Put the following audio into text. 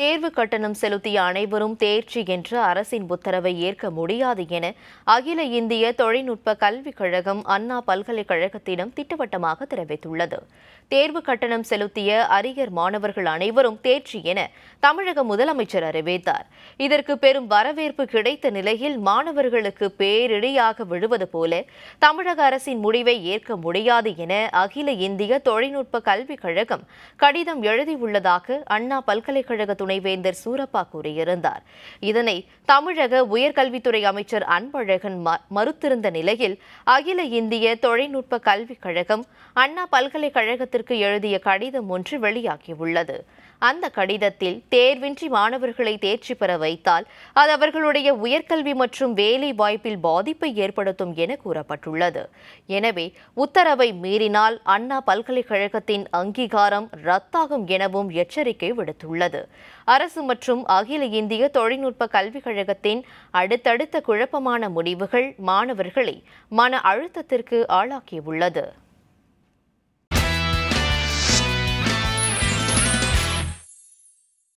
தேர்வு கட்டணம் செலுத்திய அனைவரும் தேர்ச்சி என்று அரசின் உத்தரவை ஏற்க முடியாது என அகில இந்திய தொழில்நுட்ப கல்விக் கழகம் அண்ணா பல்கலைக்கழகத்திடம் திட்டவட்டமாக தெரிவித்துள்ளது தேர்வு கட்டணம் செலுத்திய அரியர் மாணவர்கள் அனைவரும் தேர்ச்சி என தமிழக முதலமைச்சர் அறிவித்தார் இதற்கு பெரும் வரவேற்பு கிடைத்த நிலையில் மாணவர்களுக்கு பேரிடியாக விழுவது போல தமிழக அரசின் முடிவை ஏற்க முடியாது என அகில இந்திய தொழில்நுட்ப கல்விக் கழகம் கடிதம் எழுதியுள்ளதாக அண்ணா பல்கலைக்கழகத்துடன் துணைவேந்தர் சூரப்பா கூறியிருந்தார் இதனை தமிழக உயர்கல்வித்துறை அமைச்சர் அன்பழகன் மறுத்திருந்த நிலையில் அகில இந்திய தொழில்நுட்ப கல்விக் கழகம் அண்ணா பல்கலைக்கழகத்திற்கு எழுதிய கடிதம் ஒன்று வெளியாகியுள்ளது அந்த கடிதத்தில் தேர்வின்றி மாணவர்களை தேர்ச்சி பெற வைத்தால் அது அவர்களுடைய உயர்கல்வி மற்றும் வேலை வாய்ப்பில் பாதிப்பை ஏற்படுத்தும் என கூறப்பட்டுள்ளது எனவே உத்தரவை மீறினால் அண்ணா பல்கலைக்கழகத்தின் அங்கீகாரம் ரத்தாகும் எனவும் எச்சரிக்கை விடுத்துள்ளது அரசு மற்றும் அகில இந்திய தொழில்நுட்ப கல்விக் கழகத்தின் அடுத்தடுத்த குழப்பமான முடிவுகள் மாணவர்களை மன அழுத்தத்திற்கு ஆளாக்கியுள்ளது